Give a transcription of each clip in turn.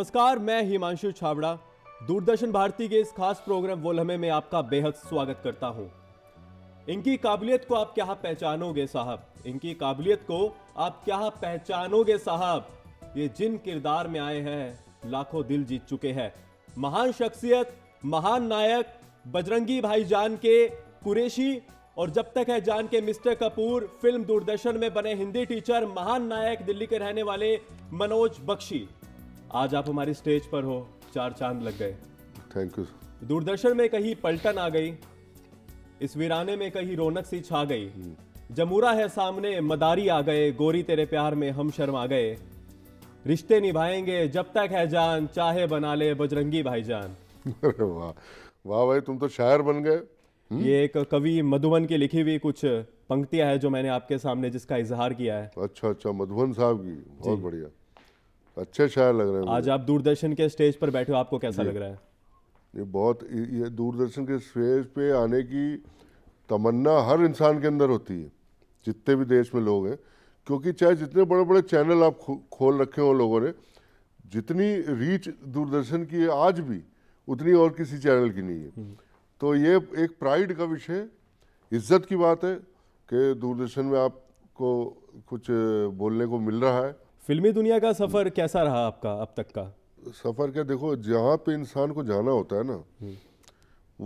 नमस्कार मैं हिमांशु छाबड़ा दूरदर्शन भारती के इस खास प्रोग्राम वो लम्हे में आपका बेहद स्वागत करता हूं इनकी काबिलियत को आप क्या पहचानोगे साहब इनकी काबिलियत को आप क्या पहचानोगे साहब ये जिन किरदार में आए हैं लाखों दिल जीत चुके हैं महान शख्सियत महान नायक बजरंगी भाई जान के कुरेशी और जब तक है जान के मिस्टर कपूर फिल्म दूरदर्शन में बने हिंदी टीचर महान नायक दिल्ली के रहने वाले मनोज बख्शी आज आप हमारी स्टेज पर हो चार चांद लग गए थैंक यू दूरदर्शन में कहीं पलटन आ गई इस वीराने में कहीं रौनक सी छा गई hmm. जमूरा है सामने मदारी आ गए गोरी तेरे प्यार में हम शर्म आ गए रिश्ते निभाएंगे जब तक है जान चाहे बना ले बजरंगी भाई जान वाह वाह भाई तुम तो शायर बन गए hmm? ये एक कवि मधुबन की लिखी हुई कुछ पंक्तियां हैं जो मैंने आपके सामने जिसका इजहार किया है अच्छा अच्छा मधुबन साहब की बहुत बढ़िया अच्छे शायर लग रहे हैं आज आप दूरदर्शन के स्टेज पर बैठे हो आपको कैसा लग रहा है ये बहुत ये दूरदर्शन के स्टेज पे आने की तमन्ना हर इंसान के अंदर होती है जितने भी देश में लोग हैं क्योंकि चाहे जितने बड़े बड़े चैनल आप खोल रखे हों लोगों ने जितनी रीच दूरदर्शन की है आज भी उतनी और किसी चैनल की नहीं है हम्म। तो ये एक प्राइड का विषय इज्जत की बात है कि दूरदर्शन में आपको कुछ बोलने को मिल रहा है फिल्मी दुनिया का सफ़र कैसा रहा आपका अब तक का सफ़र क्या देखो जहाँ पे इंसान को जाना होता है ना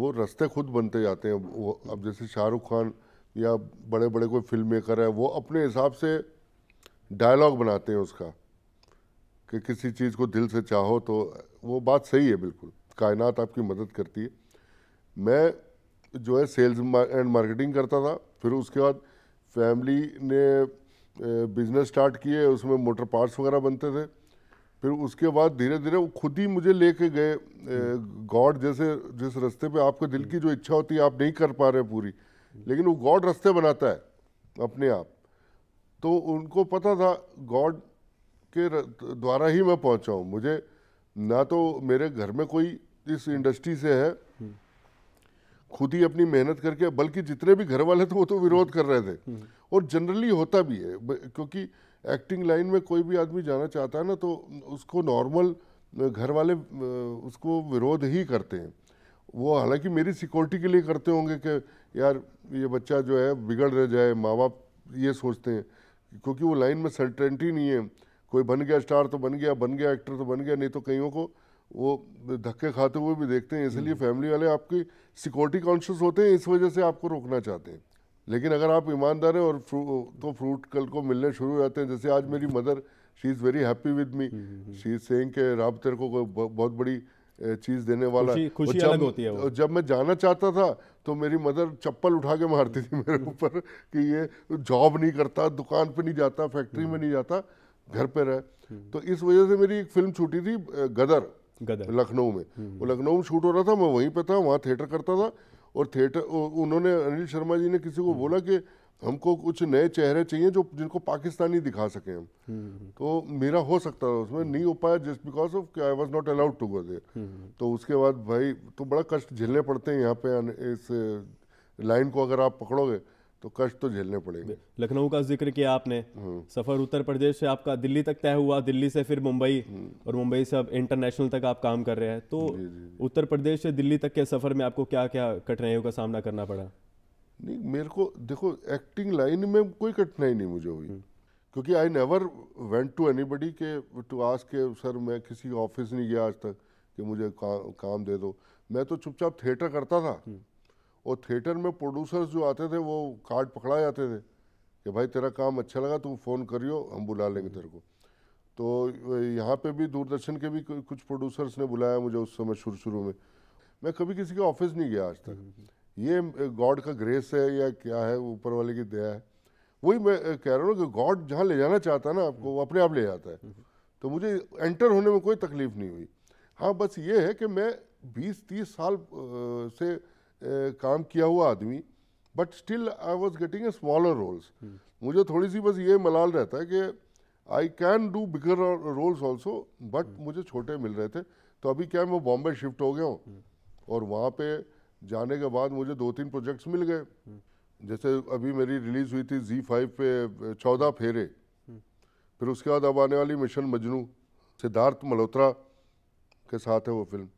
वो रास्ते खुद बनते जाते हैं वो अब जैसे शाहरुख खान या बड़े बड़े कोई फिल्म मेकर है वो अपने हिसाब से डायलॉग बनाते हैं उसका कि किसी चीज़ को दिल से चाहो तो वो बात सही है बिल्कुल कायनात आपकी मदद करती है मैं जो है सेल्स एंड मार्केटिंग करता था फिर उसके बाद फैमिली ने बिजनेस स्टार्ट किए उसमें मोटर पार्ट्स वगैरह बनते थे फिर उसके बाद धीरे धीरे वो खुद ही मुझे लेके गए गॉड जैसे जिस रास्ते पे आपके दिल की जो इच्छा होती है आप नहीं कर पा रहे पूरी लेकिन वो गॉड रास्ते बनाता है अपने आप तो उनको पता था गॉड के द्वारा ही मैं पहुंचा मुझे ना तो मेरे घर में कोई इस इंडस्ट्री से है खुद ही अपनी मेहनत करके बल्कि जितने भी घर वाले थे वो तो विरोध कर रहे थे हम्म। और जनरली होता भी है क्योंकि एक्टिंग लाइन में कोई भी आदमी जाना चाहता है ना तो उसको नॉर्मल घर वाले उसको विरोध ही करते हैं वो हालांकि मेरी सिक्योरिटी के लिए करते होंगे कि यार ये बच्चा जो है बिगड़ रह जाए माँ बाप ये सोचते हैं क्योंकि वो लाइन में सर्टेंटी नहीं है कोई बन गया स्टार तो बन गया बन गया एक्टर तो बन गया नहीं तो कईयों को वो धक्के खाते हुए भी देखते हैं इसलिए फैमिली वाले आपकी सिक्योरिटी कॉन्शियस होते हैं इस वजह से आपको रोकना चाहते हैं लेकिन अगर आप ईमानदार हैं और फ्रू, तो फ्रूट कल को मिलने शुरू हो जाते हैं जैसे आज मेरी mother she is very happy with me she is saying के राब तेरे को बहुत बड़ी चीज़ देने वाला खुशी, खुशी जब, अलग होती है वो। जब मैं जाना चाहता था तो मेरी मदर चप्पल उठा के मारती थी मेरे ऊपर कि ये जॉब नहीं करता दुकान पे नहीं जाता फैक्ट्री में नहीं जाता घर पे रहे तो इस वजह से मेरी एक फिल्म छूटी थी गदर लखनऊ में हम्म। वो लखनऊ में शूट हो रहा था मैं वहीं पे था वहाँ थिएटर करता था और थिएटर उन्होंने अनिल शर्मा जी ने किसी को हम्म। बोला कि हमको कुछ नए चेहरे चाहिए जो जिनको पाकिस्तानी दिखा सकें हम हम्म, तो मेरा हो सकता था उसमें नहीं हो पाया just because of I was not allowed to go there तो उसके बाद भाई तो बड़ा कष्ट झेलने पड़ते हैं यहाँ पे इस लाइन को अगर आप पकड़ोगे तो कष्ट तो झेलने पड़ेंगे लखनऊ का जिक्र किया आपने हम्म। सफर उत्तर प्रदेश से आपका दिल्ली तक तय हुआ दिल्ली से फिर मुंबई हम्म। और मुंबई से अब इंटरनेशनल तक आप काम कर रहे हैं तो जी, जी, उत्तर प्रदेश से दिल्ली तक के सफर में आपको क्या क्या कठिनाइयों का सामना करना पड़ा नहीं मेरे को देखो एक्टिंग लाइन में कोई कठिनाई नहीं मुझे हुई क्योंकि I never went to anybody के टू आज के सर मैं किसी ऑफिस नहीं गया आज तक कि मुझे काम दे दो मैं तो चुपचाप थिएटर करता था हम्म। और थिएटर में प्रोड्यूसर्स जो आते थे वो कार्ड पकड़ा जाते थे कि भाई तेरा काम अच्छा लगा तू फ़ोन करियो हम बुला लेंगे तेरे को तो यहाँ पे भी दूरदर्शन के भी कुछ प्रोड्यूसर्स ने बुलाया मुझे उस समय शुरू शुरू में मैं कभी किसी के ऑफिस नहीं गया आज तक ये गॉड का ग्रेस है या क्या है ऊपर वाले की दया है वही मैं कह रहा हूँ कि गॉड जहाँ ले जाना चाहता है ना आपको वो अपने आप ले जाता है तो मुझे एंटर होने में कोई तकलीफ नहीं हुई हाँ बस ये है कि मैं बीस तीस साल से काम किया हुआ आदमी but still I was getting a smaller roles मुझे थोड़ी सी बस ये मलाल रहता है कि I can do bigger roles also but मुझे छोटे मिल रहे थे तो अभी क्या मैं बॉम्बे शिफ्ट हो गया हूँ और वहाँ पे जाने के बाद मुझे दो तीन प्रोजेक्ट्स मिल गए जैसे अभी मेरी रिलीज हुई थी जी फाइव पे चौदह फेरे फिर उसके बाद अब आने वाली मिशन मजनू सिद्धार्थ मल्होत्रा के साथ है वो फिल्म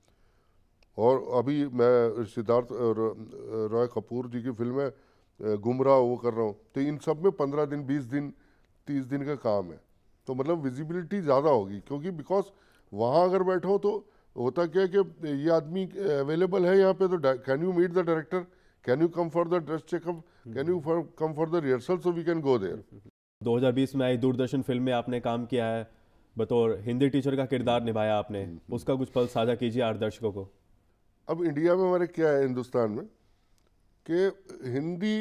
और अभी मैं सिद्धार्थ रॉय कपूर जी की फिल्म है गुमराह वो कर रहा हूँ तो इन सब में पंद्रह दिन बीस दिन तीस दिन का काम है तो मतलब विजिबिलिटी ज़्यादा होगी क्योंकि बिकॉज वहाँ अगर बैठो तो होता क्या है कि ये आदमी अवेलेबल है यहाँ पे तो can you meet the director can you come for the dress checkup can you come for the rehearsal so we can go there 2020 में आई दूरदर्शन फिल्म में आपने काम किया है बतौर हिंदी टीचर का किरदार निभाया आपने हम्म, हम्म। उसका कुछ पल साझा कीजिए आठ दर्शकों को अब इंडिया में हमारे क्या है हिंदुस्तान में कि हिंदी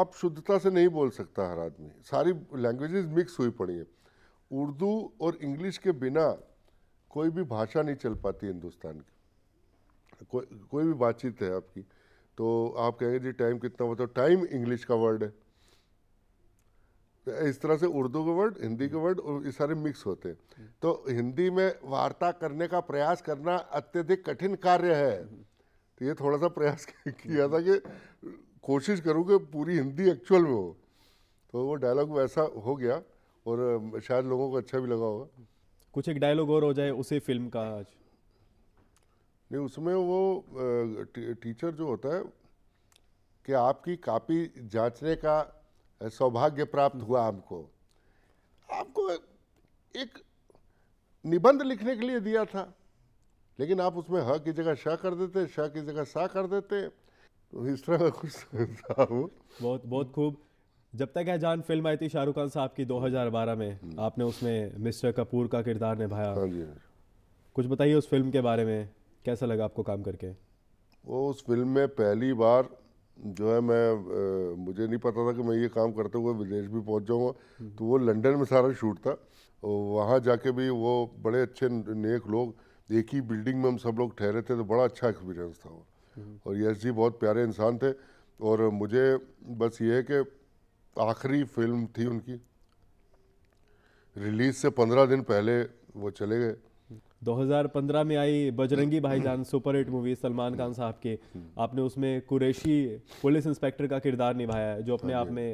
आप शुद्धता से नहीं बोल सकता हर आदमी सारी लैंग्वेजेस मिक्स हुई पड़ी हैं उर्दू और इंग्लिश के बिना कोई भी भाषा नहीं चल पाती हिंदुस्तान की कोई कोई भी बातचीत है आपकी तो आप कहेंगे जी टाइम कितना होता तो है टाइम इंग्लिश का वर्ड है इस तरह से उर्दू के वर्ड हिंदी के वर्ड ये सारे मिक्स होते हैं तो हिंदी में वार्ता करने का प्रयास करना अत्यधिक कठिन कार्य है तो ये थोड़ा सा प्रयास किया था कि कोशिश करूँ कि पूरी हिंदी एक्चुअल में हो तो वो डायलॉग वैसा हो गया और शायद लोगों को अच्छा भी लगा होगा कुछ एक डायलॉग और हो जाए उसे फिल्म का आज नहीं उसमें वो टीचर जो होता है कि आपकी कापी जांचने का सौभाग्य प्राप्त हुआ हमको आपको एक निबंध लिखने के लिए दिया था लेकिन आप उसमें ह की जगह श कर देते श की जगह सा कर देते तो इस तरह का कुछ था वो बहुत बहुत खूब जब तक है जान फिल्म आई थी शाहरुख खान साहब की 2012 में हम्म। आपने उसमें मिस्टर कपूर का किरदार निभाया हाँ, हाँ जी कुछ बताइए उस फिल्म के बारे में कैसा लगा आपको काम करके वो उस फिल्म में पहली बार जो है मैं आ, मुझे नहीं पता था कि मैं ये काम करते हुए विदेश भी पहुंच जाऊंगा तो वो लंदन में सारा शूट था और वहाँ जाके भी वो बड़े अच्छे नेक लोग एक ही बिल्डिंग में हम सब लोग ठहरे थे तो बड़ा अच्छा एक्सपीरियंस था वो और यश जी बहुत प्यारे इंसान थे और मुझे बस ये है कि आखिरी फिल्म थी उनकी रिलीज़ से पंद्रह दिन पहले वो चले गए 2015 में आई Bajrangi Bhaijaan super hit movie Salman Khan साहब के आपने उसमें कुरेशी पुलिस इंस्पेक्टर का किरदार निभाया है जो अपने हाँ आप में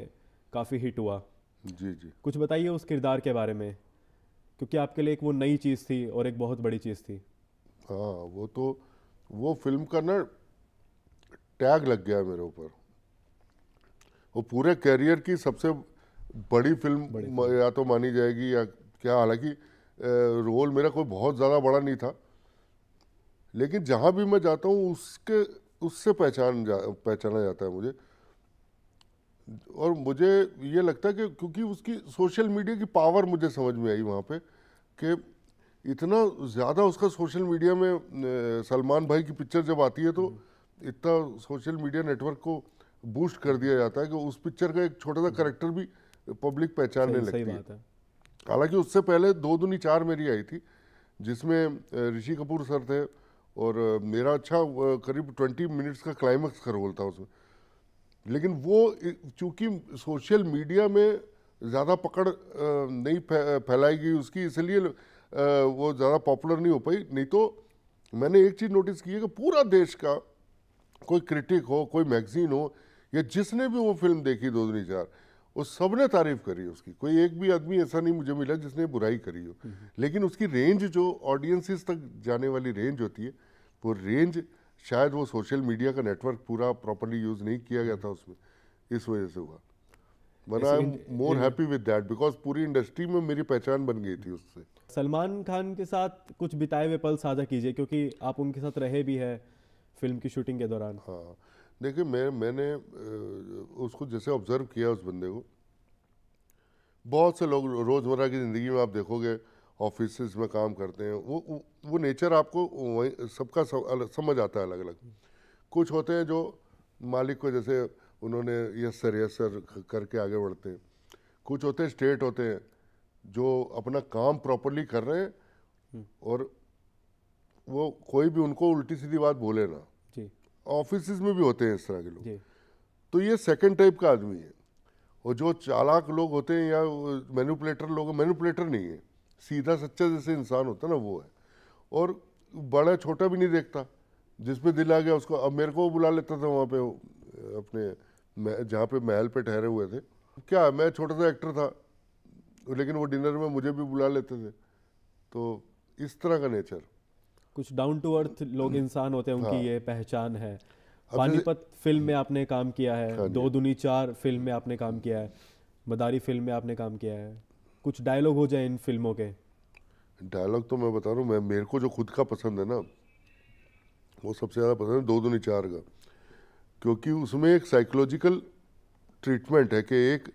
काफ़ी हिट हुआ जी जी कुछ बताइए उस किरदार के बारे में क्योंकि आपके लिए एक वो नई चीज़ थी और एक बहुत बड़ी चीज़ थी हाँ वो तो वो फिल्म का ना टैग लग गया मेरे ऊपर वो पूरे कैरियर की सबसे बड़ी फिल्म, बड़ी फिल्म। या तो मानी जाएगी या क्या हालांकि रोल मेरा कोई बहुत ज़्यादा बड़ा नहीं था लेकिन जहाँ भी मैं जाता हूँ उसके उससे पहचान जा पहचाना जाता है मुझे और मुझे ये लगता है कि क्योंकि उसकी सोशल मीडिया की पावर मुझे समझ में आई वहाँ पे कि इतना ज़्यादा उसका सोशल मीडिया में सलमान भाई की पिक्चर जब आती है तो इतना सोशल मीडिया नेटवर्क को बूस्ट कर दिया जाता है कि उस पिक्चर का एक छोटा सा करेक्टर भी पब्लिक पहचानने लगती है हालांकि उससे पहले दो दुनी चार मेरी आई थी जिसमें ऋषि कपूर सर थे और मेरा अच्छा करीब ट्वेंटी मिनट्स का क्लाइमैक्स का रोल था उसमें लेकिन वो चूँकि सोशल मीडिया में ज़्यादा पकड़ नहीं फैलाई गई उसकी इसलिए वो ज़्यादा पॉपुलर नहीं हो पाई नहीं तो मैंने एक चीज़ नोटिस की है कि पूरा देश का कोई क्रिटिक हो कोई मैगज़ीन हो या जिसने भी वो फिल्म देखी दो दुनी चार उस सब ने तारीफ करी उसकी कोई एक भी आदमी ऐसा नहीं मुझे मिला जिसने बुराई करी हो हम्म, हम्म। लेकिन उसकी रेंज जो ऑडियंसिस तक जाने वाली रेंज होती है वो रेंज शायद वो सोशल मीडिया का नेटवर्क पूरा प्रॉपरली यूज़ नहीं किया गया था हम्म। उसमें इस वजह से हुआ but I am more happy with that because पूरी इंडस्ट्री में मेरी पहचान बन गई थी उससे सलमान खान के साथ कुछ बिताए हुए पल साझा कीजिए क्योंकि आप उनके साथ रहे भी हैं फिल्म की शूटिंग के दौरान हाँ देखिए मैं मैंने उसको जैसे ऑब्ज़र्व किया उस बंदे को बहुत से लोग रोज़मर्रा की ज़िंदगी में आप देखोगे ऑफिस में काम करते हैं वो वो नेचर आपको वहीं सबका समझ आता है अलग अलग कुछ होते हैं जो मालिक को जैसे उन्होंने यस सर यस सर करके आगे बढ़ते हैं कुछ होते हैं स्टेट होते हैं जो अपना काम प्रॉपरली कर रहे हैं हम्म। और वो कोई भी उनको उल्टी सीधी बात बोले ना ऑफिस में भी होते हैं इस तरह के लोग तो ये सेकेंड टाइप का आदमी है और जो चालाक लोग होते हैं या मैनुपलेटर लोग मैनुपलेटर नहीं है सीधा सच्चा जैसे इंसान होता ना वो है और बड़ा छोटा भी नहीं देखता जिस पे दिल आ गया उसको अब मेरे को बुला लेता था वहाँ पे अपने जहाँ पे महल पे ठहरे हुए थे क्या मैं छोटा सा एक्टर था लेकिन वो डिनर में मुझे भी बुला लेते थे तो इस तरह का नेचर कुछ डाउन टू अर्थ लोग हम्म। इंसान होते हैं उनकी हाँ। ये पहचान है पानीपत फिल्म में आपने काम किया है हाँ दो दुनी चार फिल्म में आपने काम किया है मदारी फिल्म में आपने काम किया है कुछ डायलॉग हो जाए इन फिल्मों के डायलॉग तो मैं बता रहा हूँ मैं मेरे को जो खुद का पसंद है ना वो सबसे ज़्यादा पसंद है दो दुनी चार का क्योंकि उसमें एक साइकोलॉजिकल ट्रीटमेंट है कि एक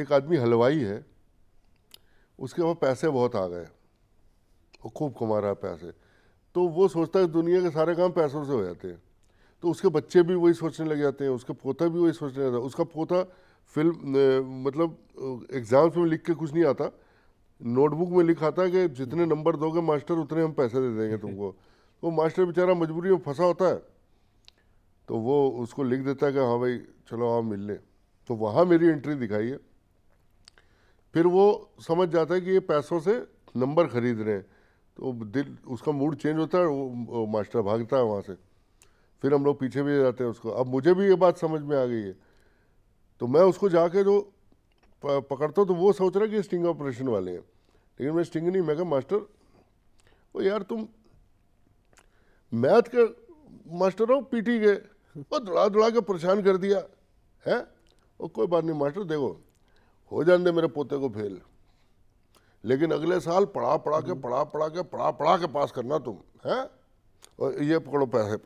एक आदमी हलवाई है उसके वहाँ पैसे बहुत आ गए वो खूब कमा रहा है पैसे तो वो सोचता है दुनिया के सारे काम पैसों से हो जाते हैं तो उसके बच्चे भी वही सोचने लग जाते हैं उसका पोता भी वही सोचने लगता है उसका पोता फिल्म मतलब एग्ज़ाम्स में लिख के कुछ नहीं आता नोटबुक में लिखा था कि जितने नंबर दोगे मास्टर उतने हम पैसे दे देंगे तुमको तो वो मास्टर बेचारा मजबूरी में फंसा होता है तो वो उसको लिख देता है कि हाँ भाई चलो आप मिल लें तो वहाँ मेरी एंट्री दिखाई है फिर वो समझ जाता है कि ये पैसों से नंबर खरीद रहे हैं तो दिल उसका मूड चेंज होता है वो मास्टर भागता है वहाँ से फिर हम लोग पीछे भी जाते हैं उसको अब मुझे भी ये बात समझ में आ गई है तो मैं उसको जाके जो पकड़ता हूँ तो वो सोच रहा है कि स्टिंग ऑपरेशन वाले हैं लेकिन मैं स्टिंग नहीं मैं कहा मास्टर वो यार तुम मैथ के मास्टर हो पीटी के वो दौड़ा दौड़ा के परेशान कर दिया है और कोई बात नहीं मास्टर देखो हो जाने दे मेरे पोते को फेल लेकिन अगले साल पढ़ा पढ़ा के हम्म। पढ़ा पढ़ा के पढ़ा पढ़ा के पास करना तुम है और ये पकड़ो पैसे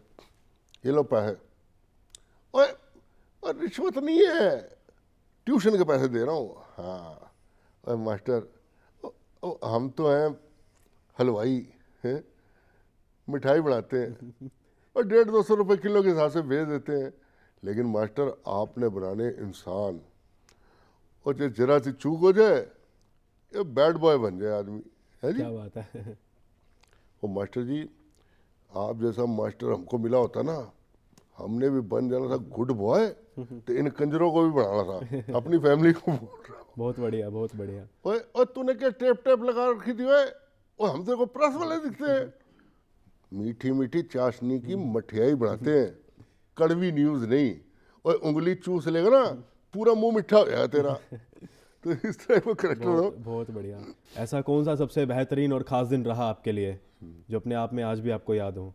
ये लो पैसे और, और रिश्वत नहीं है ट्यूशन के पैसे दे रहा हूँ हाँ और मास्टर ओ, ओ, हम तो हैं हलवाई हैं मिठाई बनाते हैं और डेढ़ दो सौ रुपये किलो के हिसाब से भेज देते हैं लेकिन मास्टर आपने बनाने इंसान और जो जरा सी चूक हो जाए ये बैड बॉय बन गया आदमी है जी क्या बात है वो मास्टर जी आप जैसा मास्टर हमको मिला होता ना हमने भी बन जाना था गुड बॉय तो इन कंजरों को भी बढ़ाना था अपनी फैमिली को बहुत बढ़िया बहुत बढ़िया ओए और तूने क्या टेप टेप लगा रखी थी ओए और हम तेरे को प्रेस वाले दिखते हैं मीठी मीठी चाशनी की मठियाई बनाते हैं कड़वी न्यूज नहीं और उंगली चूस लेगा ना पूरा मुंह मिठा हो जाएगा तेरा तो इस तरह को करेक्टर हो बहुत बढ़िया ऐसा कौन सा सबसे बेहतरीन और ख़ास दिन रहा आपके लिए जो अपने आप में आज भी आपको याद हो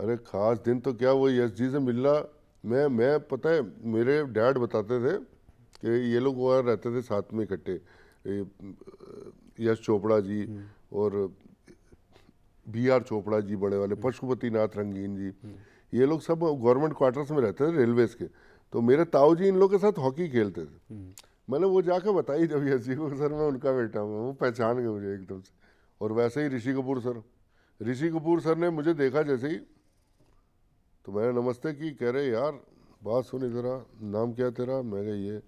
अरे ख़ास दिन तो क्या वो यश जी से मिलना मैं मैं पता है मेरे डैड बताते थे कि ये लोग वहाँ रहते थे साथ में इकट्ठे यश चोपड़ा जी और बी आर चोपड़ा जी बड़े वाले पशुपति नाथ रंगीन जी ये लोग सब गवर्नमेंट क्वार्टर्स में रहते थे रेलवेज के तो मेरे ताऊ जी इन लोग के साथ हॉकी खेलते थे मैंने वो जाकर बताई जब यसी को सर मैं उनका बेटा हूँ वो पहचान गए मुझे एकदम से और वैसे ही ऋषि कपूर सर ऋषि कपूर सर ने मुझे देखा जैसे ही तो मैंने नमस्ते की कह रहे यार बात सुनी ज़रा नाम क्या तेरा मैं कह ये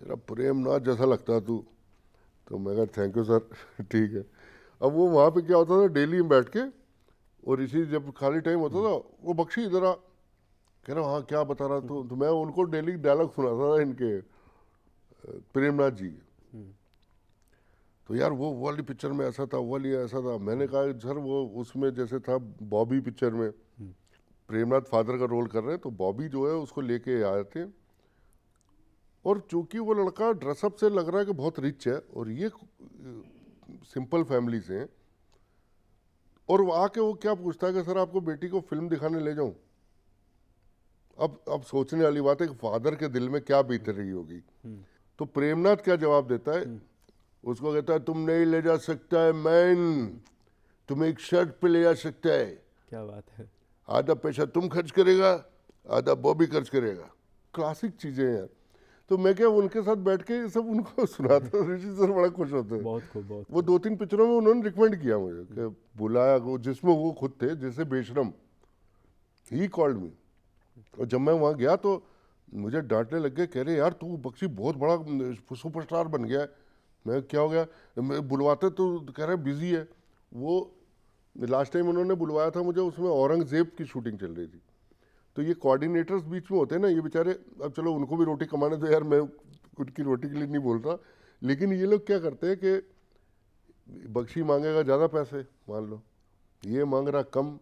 तेरा प्रेम नाथ जैसा लगता तू तो मैं कहा थैंक यू सर ठीक है अब वो वहाँ पे क्या होता था डेली में बैठ के और ऋषि जब खाली टाइम होता था वो बख्शी इधर आ कह रहा हाँ क्या बता रहा तू तो मैं उनको डेली डायलॉग सुनाता था इनके प्रेमनाथ जी हम्म। तो यार वो वाली पिक्चर में ऐसा था वाली ऐसा था मैंने कहा सर वो उसमें जैसे था बॉबी पिक्चर में हम्म। प्रेमनाथ फादर का रोल कर रहे हैं तो बॉबी जो है उसको लेके आए थे और चूंकि वो लड़का ड्रेसअप से लग रहा है कि बहुत रिच है और ये सिंपल फैमिली से हैं और आके वो क्या पूछता है कि सर आपको बेटी को फिल्म दिखाने ले जाऊं अब अब सोचने वाली बात है कि फादर के दिल में क्या बीत रही होगी हम्म। तो प्रेमनाथ क्या जवाब देता है हम्म। उसको कहता है तुम नहीं ले जा सकता है मैन तुम एक शर्ट पे ले जा सकता है क्या बात है आधा पैसा तुम खर्च करेगा आधा वो भी खर्च करेगा क्लासिक चीजें यार तो मैं क्या उनके साथ बैठ के सब उनको सुनाता ऋषि सर बड़ा खुश होते हैं बहुत खूब बहुत वो दो तीन पिक्चरों में उन्होंने रिकमेंड किया मुझे कि बुलाया वो जिसमें वो खुद थे जैसे बेशरम ही कॉल्ड मी और जब मैं वहाँ गया तो मुझे डांटने लग गए कह रहे यार तू बख्शी बहुत बड़ा सुपरस्टार बन गया है मैं क्या हो गया मैं बुलवाते तो कह रहे बिज़ी है वो लास्ट टाइम उन्होंने बुलवाया था मुझे उसमें औरंगज़ेब की शूटिंग चल रही थी तो ये कोऑर्डिनेटर्स बीच में होते हैं ना ये बेचारे अब चलो उनको भी रोटी कमाने दो यार मैं खुद की रोटी के लिए नहीं बोल रहा लेकिन ये लोग क्या करते हैं कि बख्शी मांगेगा ज़्यादा पैसे मान लो ये मांग रहा कम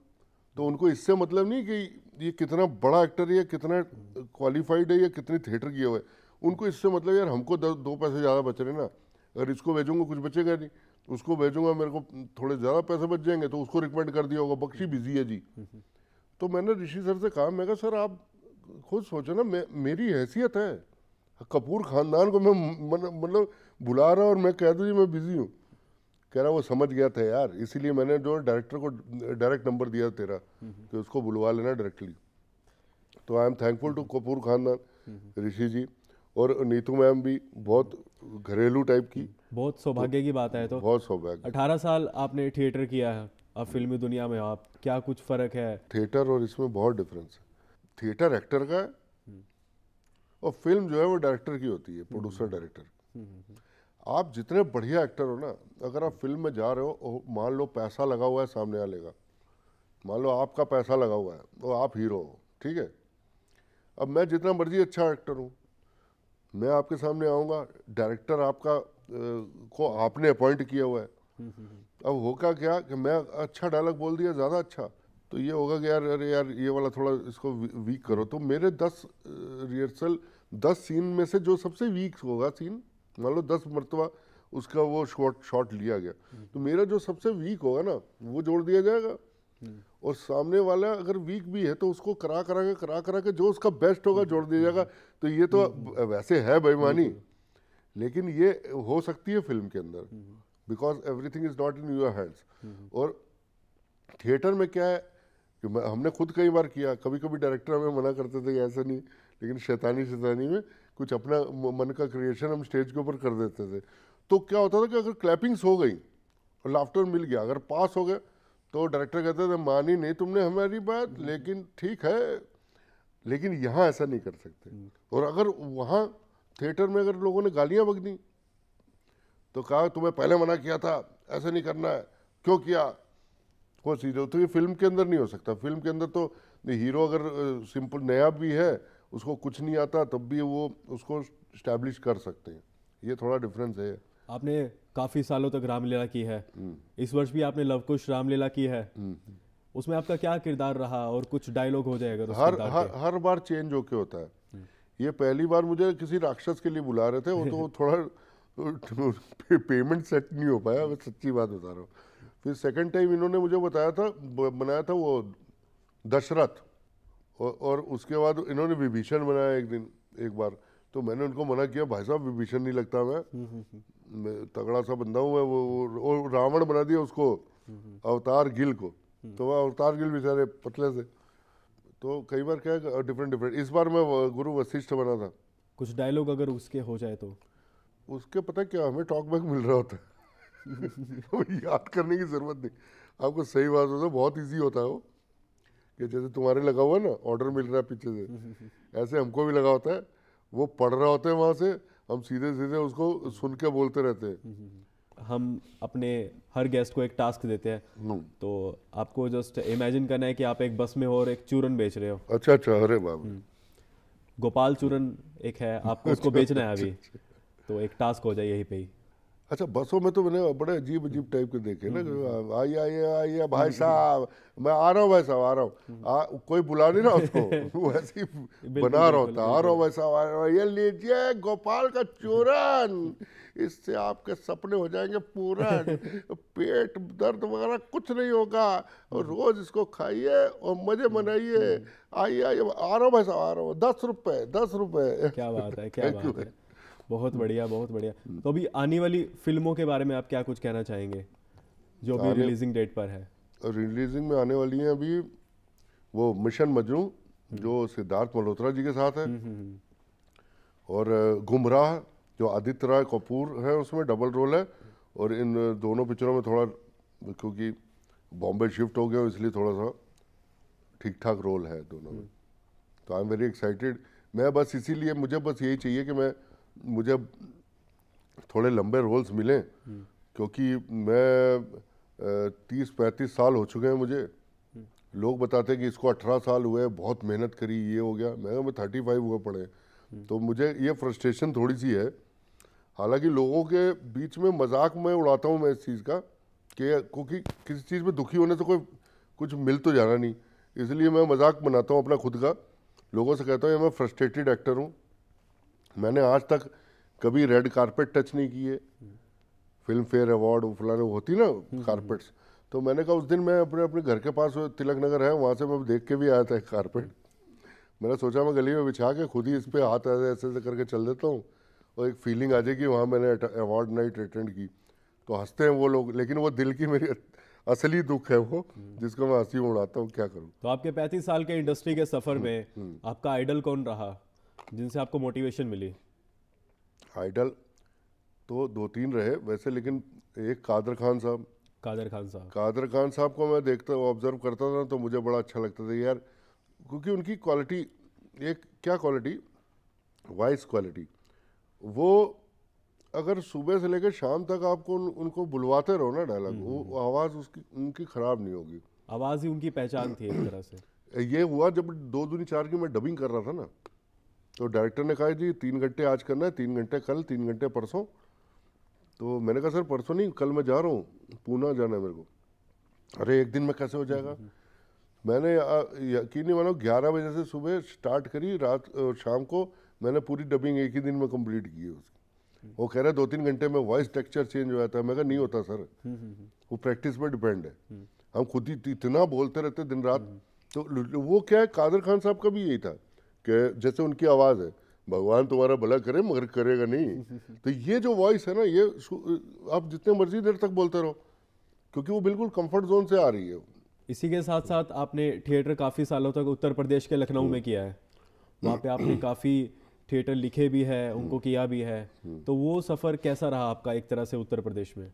तो उनको इससे मतलब नहीं कि ये कितना बड़ा एक्टर है कितना क्वालिफाइड है या कितनी थिएटर किया हुए है उनको इससे मतलब यार हमको दो पैसे ज़्यादा बच रहे ना अगर इसको भेजूंगा कुछ बचेगा नहीं उसको भेजूंगा मेरे को थोड़े ज़्यादा पैसे बच जाएंगे तो उसको रिकमेंड कर दिया होगा बख्शी बिजी है जी हम्म, हम्म। तो मैंने ऋषि सर से कहा मैं कहा सर आप खुद सोचो ना मे, मेरी हैसियत है कपूर ख़ानदान को मैं मतलब बुला रहा और मैं कह दूँ जी मैं बिज़ी हूँ कह रहा वो समझ गया था यार इसीलिए मैंने जो डायरेक्टर को डायरेक्ट नंबर दिया तेरा हम्म। कि उसको बुलवा लेना डायरेक्टली तो I am thankful to Kapoor खानदान ऋषि जी और नीतू मैम भी बहुत घरेलू टाइप की बहुत सौभाग्य की बात है तो बहुत सौभाग्य अठारह साल आपने थिएटर किया है अब फिल्मी दुनिया में आप क्या कुछ फ़र्क है थिएटर और इसमें बहुत डिफरेंस है थिएटर एक्टर का है हम्म। और फिल्म जो है वो डायरेक्टर की होती है प्रोड्यूसर हम्म। डायरेक्टर आप जितने बढ़िया एक्टर हो ना अगर आप फिल्म में जा रहे हो मान लो पैसा लगा हुआ है सामने वाले का मान लो आपका पैसा लगा हुआ है वो आप हीरो हो ठीक है अब मैं जितना मर्जी अच्छा एक्टर हूँ मैं आपके सामने आऊँगा डायरेक्टर आपका को आपने अपॉइंट किया हुआ है अब होगा क्या कि मैं अच्छा डायलॉग बोल दिया ज़्यादा अच्छा तो ये होगा कि यार अरे यार ये वाला थोड़ा इसको वीक करो तो मेरे दस रिहर्सल दस सीन में से जो सबसे वीक होगा सीन मान लो दस मरतबा उसका वो शॉट शॉट लिया गया तो मेरा जो सबसे वीक होगा ना वो जोड़ दिया जाएगा और सामने वाला अगर वीक भी है तो उसको करा करा के करा करा के जो उसका बेस्ट होगा जोड़ दिया जाएगा तो ये तो वैसे है बेईमानी लेकिन ये हो सकती है फिल्म के अंदर because everything is not in your hands और थिएटर में क्या है कि हमने खुद कई बार किया कभी कभी डायरेक्टर हमें मना करते थे कि ऐसा नहीं लेकिन शैतानी शैतानी में कुछ अपना मन का क्रिएशन हम स्टेज के ऊपर कर देते थे तो क्या होता था कि अगर क्लैपिंग्स हो गई और लाफ्टर मिल गया अगर पास हो गया तो डायरेक्टर कहते थे मानी नहीं तुमने हमारी बात हम्म। लेकिन ठीक है लेकिन यहाँ ऐसा नहीं कर सकते हम्म। और अगर वहाँ थिएटर में अगर लोगों ने गालियाँ बग दी तो कहा तुम्हें पहले मना किया था ऐसा नहीं करना है क्यों किया कोई सीधे तो ये फिल्म के अंदर नहीं हो सकता फिल्म के अंदर तो हीरो अगर सिंपल नया भी है उसको कुछ नहीं आता तब भी वो उसको स्टैब्लिश कर सकते हैं ये थोड़ा डिफरेंस है आपने काफ़ी सालों तक रामलीला की है हम्म। इस वर्ष भी आपने लवकुश रामलीला की है हम्म। उसमें आपका क्या किरदार रहा और कुछ डायलॉग हो जाएगा तो हर हर हर बार चेंज होके होता है हम्म। ये पहली बार मुझे किसी राक्षस के लिए बुला रहे थे वो तो थोड़ा पे, पेमेंट सेट नहीं हो पाया मैं सच्ची बात बता रहा हूँ फिर सेकंड टाइम इन्होंने मुझे बताया था बनाया था वो दशरथ और और उसके बाद इन्होंने विभीषण बनाया एक दिन एक बार तो मैंने उनको मना किया भाई साहब विभीषण नहीं लगता मैं मैं तगड़ा सा बंदा हूँ मैं वो, और रावण बना दिया उसको अवतार गिल को तो वह अवतार गिल बेचारे पतले से तो कई बार क्या है डिफरेंट डिफरेंट इस बार मैं गुरु वशिष्ठ बना था कुछ डायलॉग अगर उसके हो जाए तो उसके पता क्या हमें टॉक बैक मिल रहा होता है याद करने की ज़रूरत नहीं आपको सही बात होता है बहुत ईजी होता है वो कि जैसे तुम्हारे लगा हुआ ना ऑर्डर मिल रहा है पीछे से ऐसे हमको भी लगा होता है वो पढ़ रहा होता है वहाँ से हम सीधे सीधे उसको सुन के बोलते रहते हैं हम अपने हर गेस्ट को एक टास्क देते हैं तो आपको जस्ट इमेजिन करना है कि आप एक बस में हो और एक चूरन बेच रहे हो अच्छा अच्छा अरे बाब गोपाल चूरन एक है आपको उसको अच्छा, बेचना है अच्छा, अभी अच्छा। तो एक टास्क हो जाए यहीं पे ही अच्छा बसों में तो मैंने बड़े अजीब अजीब टाइप के देखे ना हम्म, हम्म। आइए आइए आइए हम्म, भाई साहब मैं आ रहा हूँ भाई साहब आ रहा हूँ कोई बुला नहीं रहा उसको वैसे ही बना रहा होता आ रहा हूँ भाई साहब आ रहा ये लीजिए गोपाल का चूरन इससे आपके सपने हो जाएंगे पूरा पेट दर्द वगैरह कुछ नहीं होगा और रोज़ इसको खाइए और मज़े मनाइए आइए आइए आ रहा हूँ भाई साहब आ रहा हूँ दस रुपये दस रुपये क्या बात है क्या बात है बहुत हम्म। बढ़िया बहुत बढ़िया हम्म। तो अभी आने वाली फिल्मों के बारे में आप क्या कुछ कहना चाहेंगे जो अभी रिलीजिंग डेट पर है रिलीजिंग में आने वाली है अभी वो मिशन मजनू हम्म। जो सिद्धार्थ मल्होत्रा जी के साथ है और गुमराह जो आदित्य राय कपूर है उसमें डबल रोल है और इन दोनों पिक्चरों में थोड़ा क्योंकि बॉम्बे शिफ्ट हो गया इसलिए थोड़ा सा ठीक ठाक रोल है दोनों में तो आई एम वेरी एक्साइटेड मैं बस इसीलिए मुझे बस यही चाहिए कि मैं मुझे थोड़े लंबे रोल्स मिले क्योंकि मैं तीस पैंतीस साल हो चुके हैं मुझे लोग बताते कि इसको अठारह साल हुए बहुत मेहनत करी ये हो गया मैं मैं थर्टी फाइव हुए पड़े तो मुझे ये फ्रस्ट्रेशन थोड़ी सी है हालांकि लोगों के बीच में मजाक में उड़ाता हूँ मैं इस चीज़ का कि क्योंकि किसी चीज़ में दुखी होने से कोई कुछ मिल तो जाना नहीं इसलिए मैं मजाक बनाता हूँ अपना खुद का लोगों से कहता हूँ मैं फ्रस्ट्रेटेड एक्टर हूँ मैंने आज तक कभी रेड कारपेट टच नहीं किए फिल्म फेयर अवार्ड फलाने होती ना कारपेट्स तो मैंने कहा उस दिन मैं अपने अपने घर के पास तिलक नगर है वहाँ से मैं देख के भी आया था एक कारपेट मैंने सोचा मैं गली में बिछा के खुद ही इस पर हाथ ऐसे ऐसे करके चल देता हूँ और एक फीलिंग आ जाएगी वहाँ मैंने अवार्ड नाइट अटेंड की तो हंसते हैं वो लोग लेकिन वो दिल की मेरी असली दुख है वो जिसको मैं हंसी उड़ाता हूँ क्या करूँ तो आपके पैंतीस साल के इंडस्ट्री के सफर हम्म, में हम्म। आपका आइडल कौन रहा जिनसे आपको मोटिवेशन मिली आइडल तो दो तीन रहे वैसे लेकिन एक कादर खान साहब कादर खान साहब कादर खान साहब को मैं देखता ऑब्जर्व करता था तो मुझे बड़ा अच्छा लगता था यार क्योंकि उनकी क्वालिटी एक क्या क्वालिटी वॉइस क्वालिटी वो अगर सुबह से लेकर शाम तक आपको उन, उनको बुलवाते रहो ना डायलॉग हम्म, हम्म, वो हम्म। आवाज़ उसकी उनकी ख़राब नहीं होगी आवाज़ ही उनकी पहचान थी एक तरह से ये हुआ जब दो दूनी चार की मैं डबिंग कर रहा था ना तो डायरेक्टर ने कहा जी तीन घंटे आज करना है तीन घंटे कल तीन घंटे परसों तो मैंने कहा सर परसों नहीं कल मैं जा रहा हूँ पूना जाना है मेरे को अरे एक दिन में कैसे हो जाएगा मैंने यकीन नहीं मानो ग्यारह बजे से सुबह स्टार्ट करी रात शाम को मैंने पूरी डबिंग एक ही दिन में कंप्लीट की है उसकी वो कह रहे दो तीन घंटे में वॉइस टेक्चर चेंज हो जाता है मैं कहा नहीं होता सर वो प्रैक्टिस पर डिपेंड है हम खुद ही इतना बोलते रहते दिन रात तो वो क्या है कादर खान साहब का भी यही था कि जैसे उनकी आवाज़ है भगवान तुम्हारा भला करे मगर करेगा नहीं तो ये जो वॉइस है ना ये आप जितने मर्जी देर तक बोलते रहो क्योंकि वो बिल्कुल कंफर्ट जोन से आ रही है इसी के साथ साथ आपने थिएटर काफ़ी सालों तक उत्तर प्रदेश के लखनऊ में किया है वहाँ पे आपने काफ़ी थिएटर लिखे भी है उनको किया भी है तो वो सफ़र कैसा रहा आपका एक तरह से उत्तर प्रदेश में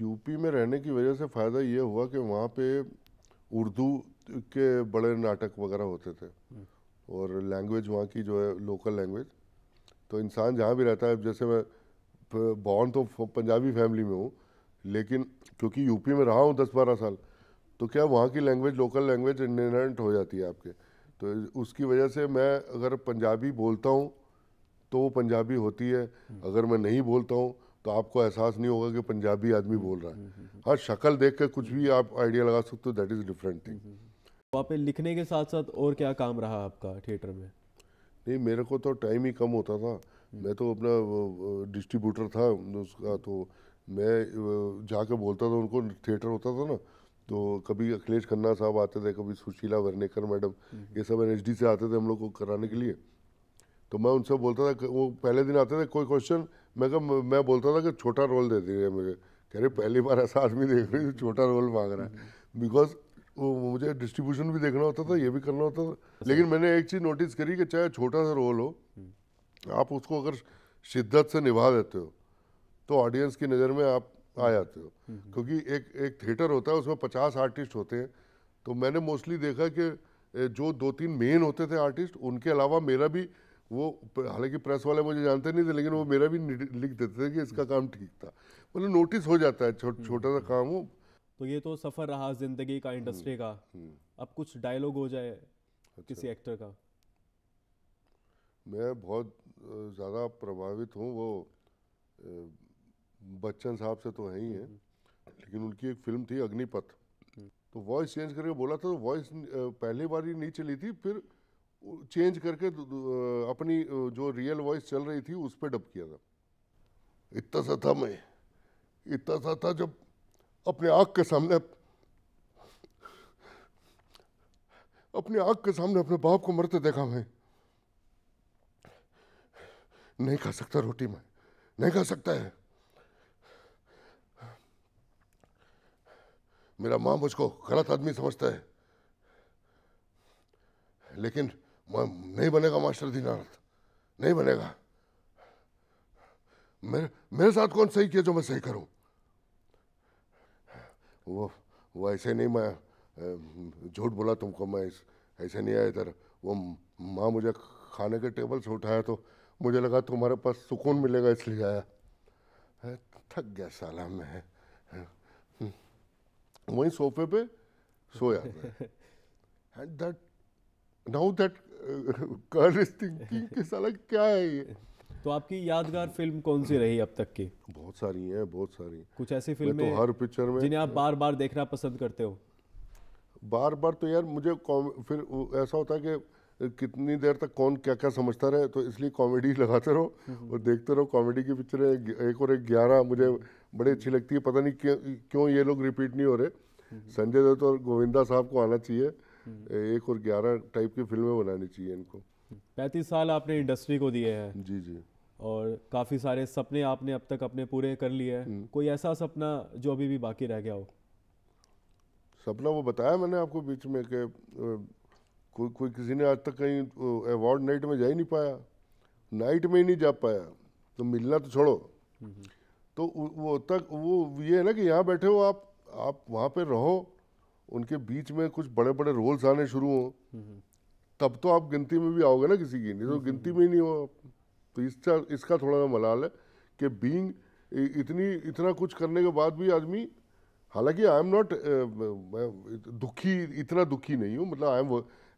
यूपी में रहने की वजह से फ़ायदा ये हुआ कि वहाँ पे उर्दू के बड़े नाटक वगैरह होते थे और लैंग्वेज वहाँ की जो है लोकल लैंग्वेज तो इंसान जहाँ भी रहता है जैसे मैं बॉर्न तो पंजाबी फैमिली में हूँ लेकिन क्योंकि यूपी में रहा हूँ दस बारह साल तो क्या वहाँ की लैंग्वेज लोकल लैंग्वेज इनहेरेंट हो जाती है आपके तो उसकी वजह से मैं अगर पंजाबी बोलता हूँ तो वो पंजाबी होती है अगर मैं नहीं बोलता हूँ तो आपको एहसास नहीं होगा कि पंजाबी आदमी बोल रहा है हम्म, हम्म, हम्म। हाँ शक्ल देख के कुछ भी आप आइडिया लगा सकते हो दैट इज़ डिफरेंट थिंग वहाँ पे लिखने के साथ साथ और क्या काम रहा आपका थिएटर में नहीं मेरे को तो टाइम ही कम होता था हम्म। मैं तो अपना डिस्ट्रीब्यूटर था उसका तो मैं जाके बोलता था उनको थिएटर होता था ना तो कभी अखिलेश खन्ना साहब आते थे कभी सुशीला वर्नेकर मैडम हम्म। ये सब एन से आते थे हम लोग को कराने के लिए तो मैं उनसे बोलता था वो पहले दिन आते थे कोई क्वेश्चन मैं कहा मैं बोलता था कि छोटा रोल दे दिया मुझे कह रहे पहली बार ऐसा आदमी देख रहे छोटा रोल मांग रहा है बिकॉज हम्म। वो मुझे डिस्ट्रीब्यूशन भी देखना होता था हम्म। ये भी करना होता था अच्छा। लेकिन मैंने एक चीज़ नोटिस करी कि चाहे छोटा सा रोल हो हम्म। आप उसको अगर शिद्दत से निभा देते हो तो ऑडियंस की नज़र में आप हम्म। आ जाते हो क्योंकि एक एक थिएटर होता है उसमें पचास आर्टिस्ट होते हैं तो मैंने मोस्टली देखा कि जो दो तीन मेन होते थे आर्टिस्ट उनके अलावा मेरा भी वो हालांकि प्रेस वाले मुझे जानते नहीं थे लेकिन वो मेरा भी लिख देते थे कि इसका काम ठीक था मतलब नोटिस हो जाता है छोटा सा काम हो तो ये तो सफ़र रहा ज़िंदगी का इंडस्ट्री हम्म, का हम्म। अब कुछ डायलॉग हो जाए अच्छा। किसी एक्टर का मैं बहुत ज़्यादा प्रभावित हूँ वो बच्चन साहब से तो है ही है हम्म, लेकिन उनकी एक फिल्म थी अग्निपथ तो वॉइस चेंज करके बोला था तो वॉइस पहली बार ही नहीं चली थी फिर चेंज करके अपनी जो रियल वॉइस चल रही थी उस पर डब किया था इतना सा था मैं इतना सा था जब अपने आँख के सामने अपने आँख के सामने अपने बाप को मरते देखा मैं नहीं खा सकता रोटी में नहीं खा सकता है मेरा माँ मुझको गलत आदमी समझता है लेकिन मैं नहीं बनेगा मास्टर दीनानाथ नहीं बनेगा मेरे मेरे साथ कौन सही किया जो मैं सही करूं वो वो ऐसे नहीं मैं झूठ बोला तुमको मैं ऐसे नहीं आया इधर वो माँ मुझे खाने के टेबल से उठाया तो मुझे लगा तुम्हारे पास सुकून मिलेगा इसलिए आया थक गया साला मैं हम्म। वहीं सोफे पे सोया and that now that girl is thinking साला क्या है ये तो आपकी यादगार फिल्म कौन सी रही अब तक की बहुत सारी हैं बहुत सारी कुछ ऐसी फिल्म तो हर पिक्चर में जिन्हें आप बार बार देखना पसंद करते हो बार बार तो यार मुझे फिर ऐसा होता है कि कितनी देर तक कौन क्या क्या समझता रहे तो इसलिए कॉमेडी लगाते रहो और देखते रहो कॉमेडी की पिक्चरें एक और एक ग्यारह मुझे बड़ी अच्छी लगती है पता नहीं क्यों क्यों ये लोग रिपीट नहीं हो रहे संजय दत्त और गोविंदा साहब को आना चाहिए हम्म। एक और ग्यारह टाइप की फिल्में बनानी चाहिए इनको पैंतीस साल आपने इंडस्ट्री को दिए हैं जी जी और काफ़ी सारे सपने आपने अब तक अपने पूरे कर लिए हैं हम्म। कोई ऐसा सपना जो अभी भी बाकी रह गया हो सपना वो बताया मैंने आपको बीच में कि कोई कोई किसी ने आज तक कहीं अवार्ड नाइट में जा ही नहीं पाया नाइट में ही नहीं जा पाया तो मिलना तो छोड़ो हम्म, हम्म। तो वो तक वो ये है ना कि यहाँ बैठे हो आप आप वहाँ पे रहो उनके बीच में कुछ बड़े बड़े रोल्स आने शुरू हों तब तो आप गिनती में भी आओगे ना किसी की नहीं तो हम्म, गिनती हम्म। में ही नहीं हो आप तो इसका इसका थोड़ा सा मलाल है कि बींग इतनी इतना कुछ करने के बाद भी आदमी हालांकि आई एम नॉट दुखी इतना दुखी नहीं हूँ मतलब आई एम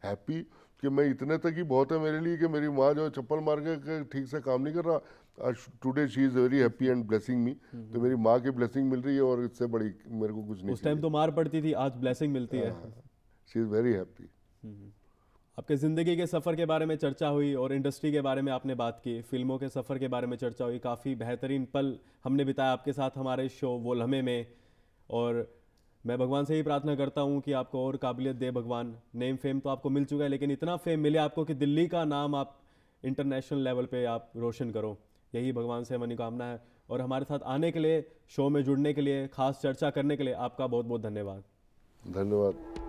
हैप्पी कि मैं इतने तक ही बहुत है मेरे लिए कि मेरी माँ जो है चप्पल मार के ठीक से काम नहीं कर रहा today she is very happy and blessing me तो हम्म। मेरी माँ की ब्लेसिंग मिल रही है और इससे बड़ी मेरे को कुछ नहीं उस टाइम तो मार पड़ती थी आज ब्लेसिंग मिलती है शी इज़ वेरी हैप्पी आपके ज़िंदगी के सफ़र के बारे में चर्चा हुई और इंडस्ट्री के बारे में आपने बात की फिल्मों के सफ़र के बारे में चर्चा हुई काफ़ी बेहतरीन पल हमने बिताया आपके साथ हमारे शो वो लम्हे में और मैं भगवान से ही प्रार्थना करता हूँ कि आपको और काबिलियत दे भगवान नेम फेम तो आपको मिल चुका है लेकिन इतना फेम मिले आपको कि दिल्ली का नाम आप इंटरनेशनल लेवल पे आप रोशन करो यही भगवान से मनोकामना है और हमारे साथ आने के लिए शो में जुड़ने के लिए खास चर्चा करने के लिए आपका बहुत बहुत धन्यवाद धन्यवाद